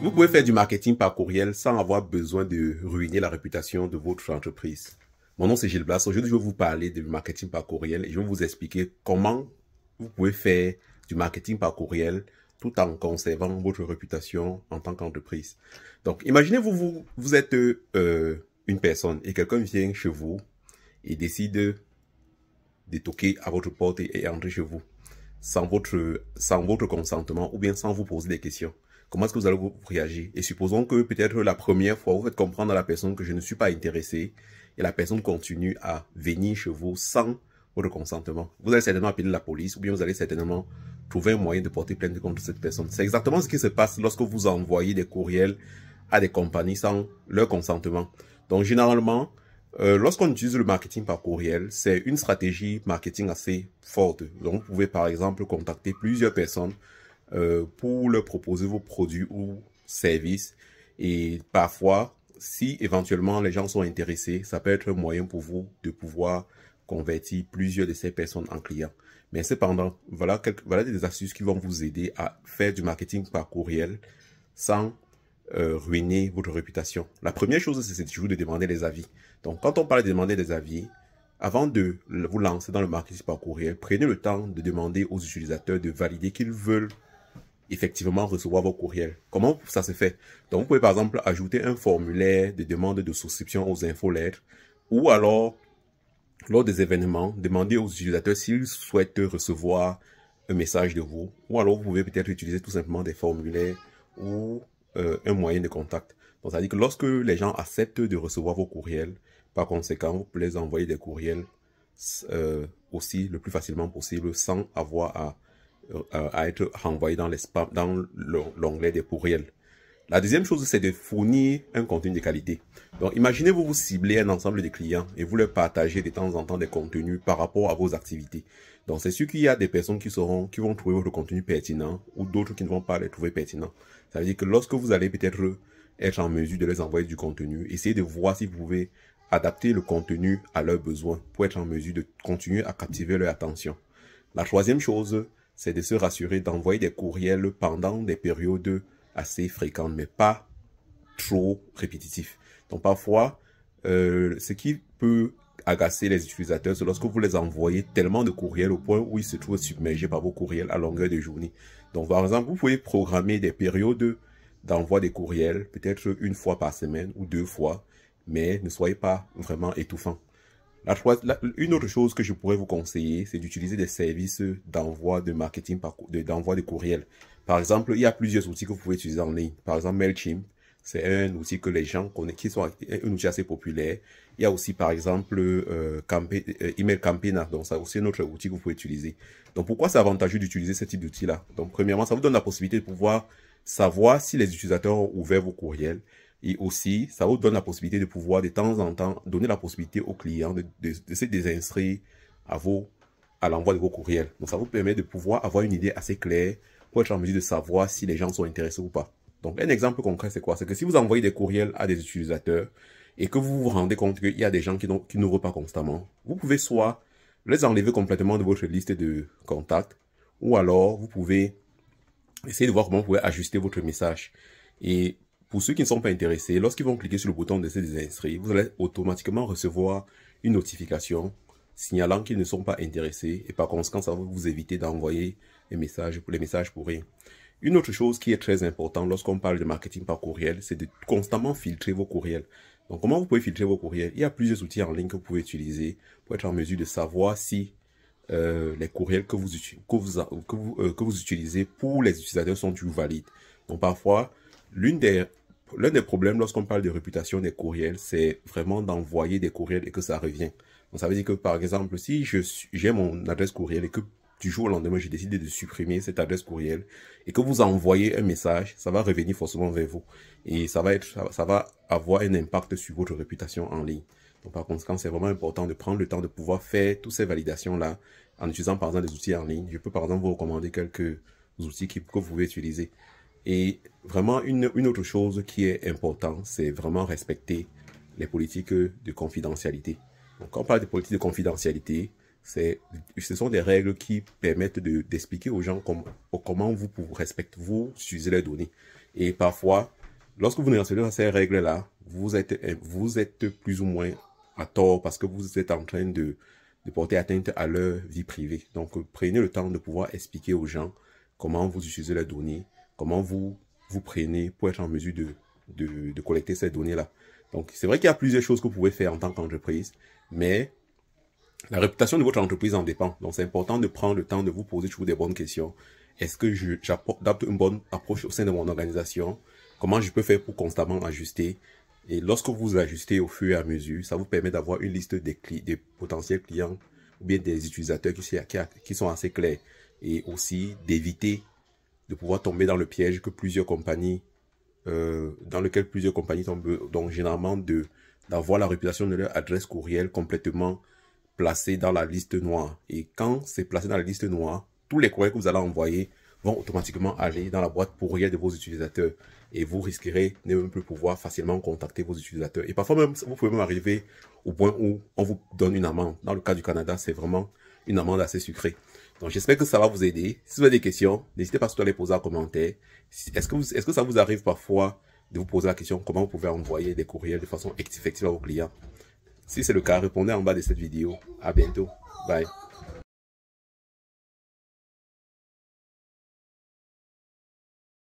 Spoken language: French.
Vous pouvez faire du marketing par courriel sans avoir besoin de ruiner la réputation de votre entreprise. Mon nom c'est Gilles Blas. Aujourd'hui, je vais vous parler du marketing par courriel et je vais vous expliquer comment vous pouvez faire du marketing par courriel tout en conservant votre réputation en tant qu'entreprise. Donc, imaginez-vous, vous, êtes euh, une personne et quelqu'un vient chez vous et décide de toquer à votre porte et entrer chez vous sans votre, sans votre consentement ou bien sans vous poser des questions Comment est-ce que vous allez vous réagir Et supposons que peut-être la première fois, vous faites comprendre à la personne que je ne suis pas intéressé et la personne continue à venir chez vous sans votre consentement. Vous allez certainement appeler la police ou bien vous allez certainement trouver un moyen de porter plainte contre cette personne. C'est exactement ce qui se passe lorsque vous envoyez des courriels à des compagnies sans leur consentement. Donc généralement, euh, lorsqu'on utilise le marketing par courriel, c'est une stratégie marketing assez forte. Donc, vous pouvez par exemple contacter plusieurs personnes euh, pour leur proposer vos produits ou services. Et parfois, si éventuellement les gens sont intéressés, ça peut être un moyen pour vous de pouvoir convertir plusieurs de ces personnes en clients. Mais cependant, voilà, quelques, voilà des astuces qui vont vous aider à faire du marketing par courriel sans euh, ruiner votre réputation. La première chose, c'est toujours de demander des avis. Donc, quand on parle de demander des avis, avant de vous lancer dans le marketing par courriel, prenez le temps de demander aux utilisateurs de valider qu'ils veulent effectivement recevoir vos courriels. Comment ça se fait Donc, vous pouvez par exemple ajouter un formulaire de demande de souscription aux lettres ou alors, lors des événements, demander aux utilisateurs s'ils souhaitent recevoir un message de vous ou alors vous pouvez peut-être utiliser tout simplement des formulaires ou euh, un moyen de contact. Donc, ça à dire que lorsque les gens acceptent de recevoir vos courriels, par conséquent, vous pouvez les envoyer des courriels euh, aussi le plus facilement possible sans avoir à, euh, être renvoyé dans, dans l'onglet des courriels. La deuxième chose, c'est de fournir un contenu de qualité. Donc, imaginez-vous vous ciblez un ensemble de clients et vous leur partagez de temps en temps des contenus par rapport à vos activités. Donc, c'est sûr qu'il y a des personnes qui seront, qui vont trouver votre contenu pertinent ou d'autres qui ne vont pas les trouver pertinent. Ça veut dire que lorsque vous allez peut-être être en mesure de les envoyer du contenu, essayez de voir si vous pouvez adapter le contenu à leurs besoins pour être en mesure de continuer à captiver leur attention. La troisième chose, c'est de se rassurer d'envoyer des courriels pendant des périodes assez fréquente, mais pas trop répétitif. Donc parfois, euh, ce qui peut agacer les utilisateurs, c'est lorsque vous les envoyez tellement de courriels au point où ils se trouvent submergés par vos courriels à longueur de journée. Donc par exemple, vous pouvez programmer des périodes d'envoi des courriels, peut-être une fois par semaine ou deux fois, mais ne soyez pas vraiment étouffant. La, une autre chose que je pourrais vous conseiller, c'est d'utiliser des services d'envoi de marketing, d'envoi de courriels. Par exemple, il y a plusieurs outils que vous pouvez utiliser en ligne. Par exemple, MailChimp, c'est un outil que les gens connaissent, qui sont un outil assez populaire. Il y a aussi, par exemple, euh, euh, Email Campaigner. Donc, ça aussi un autre outil que vous pouvez utiliser. Donc, pourquoi c'est avantageux d'utiliser ce type d'outil-là Donc, premièrement, ça vous donne la possibilité de pouvoir savoir si les utilisateurs ont ouvert vos courriels. Et aussi, ça vous donne la possibilité de pouvoir, de temps en temps, donner la possibilité aux clients de, se désinscrire à, à l'envoi de vos courriels. Donc, ça vous permet de pouvoir avoir une idée assez claire être en mesure de savoir si les gens sont intéressés ou pas. Donc, un exemple concret, c'est quoi C'est que si vous envoyez des courriels à des utilisateurs et que vous vous rendez compte qu'il y a des gens qui, qui n'ouvrent pas constamment, vous pouvez soit les enlever complètement de votre liste de contacts, ou alors vous pouvez essayer de voir comment vous pouvez ajuster votre message. Et pour ceux qui ne sont pas intéressés, lorsqu'ils vont cliquer sur le bouton de se désinscrire, vous allez automatiquement recevoir une notification signalant qu'ils ne sont pas intéressés et par conséquent, ça va vous éviter d'envoyer les messages, les messages pour rien. Une autre chose qui est très importante lorsqu'on parle de marketing par courriel, c'est de constamment filtrer vos courriels. Donc, comment vous pouvez filtrer vos courriels Il y a plusieurs outils en ligne que vous pouvez utiliser pour être en mesure de savoir si euh, les courriels que vous, que vous, euh, que vous, utilisez pour les utilisateurs sont du valide. Donc, parfois, l'une des L'un des problèmes lorsqu'on parle de réputation des courriels, c'est vraiment d'envoyer des courriels et que ça revient. Donc, ça veut dire que, par exemple, si j'ai mon adresse courriel et que du jour au lendemain, j'ai décidé de supprimer cette adresse courriel et que vous envoyez un message, ça va revenir forcément vers vous. Et ça va, être, ça, va avoir un impact sur votre réputation en ligne. Donc, par conséquent, c'est vraiment important de prendre le temps de pouvoir faire toutes ces validations-là en utilisant, par exemple, des outils en ligne. Je peux, par exemple, vous recommander quelques outils que vous pouvez utiliser. Et vraiment, une, une autre chose qui est importante, c'est vraiment respecter les politiques de confidentialité. Donc, quand on parle des politiques de confidentialité, ce sont des règles qui permettent d'expliquer aux gens comment vous, vous respectez, vous utilisez les données. Et parfois, lorsque vous ne respectez ces règles-là, vous êtes, vous êtes plus ou moins à tort parce que vous êtes en train de, porter atteinte à leur vie privée. Donc, prenez le temps de pouvoir expliquer aux gens comment vous utilisez les données, comment vous vous prenez pour être en mesure de, de, de collecter ces données-là. Donc, c'est vrai qu'il y a plusieurs choses que vous pouvez faire en tant qu'entreprise, mais la réputation de votre entreprise en dépend. Donc, c'est important de prendre le temps de vous poser toujours des bonnes questions. Est-ce que j'adapte une bonne approche au sein de mon organisation Comment je peux faire pour constamment ajuster Et lorsque vous ajustez au fur et à mesure, ça vous permet d'avoir une liste des, des potentiels clients ou bien des utilisateurs qui, sont assez clairs. Et aussi d'éviter de pouvoir tomber dans le piège que plusieurs compagnies, euh, dans lequel plusieurs compagnies tombent, donc généralement d'avoir la réputation de leur adresse courriel complètement placé dans la liste noire. Et quand c'est placé dans la liste noire, tous les courriels que vous allez envoyer vont automatiquement aller dans la boîte courriel de vos utilisateurs. Et vous risquerez de même plus pouvoir facilement contacter vos utilisateurs. Et parfois même, vous pouvez même arriver au point où on vous donne une amende. Dans le cas du Canada, c'est vraiment une amende assez sucrée. Donc j'espère que ça va vous aider. Si vous avez des questions, n'hésitez pas surtout à les poser en commentaire. Est-ce que, est -ce que ça vous arrive parfois de vous poser la question comment vous pouvez envoyer des courriels de façon effective à vos clients si c'est le cas, répondez en bas de cette vidéo. À bientôt. Bye.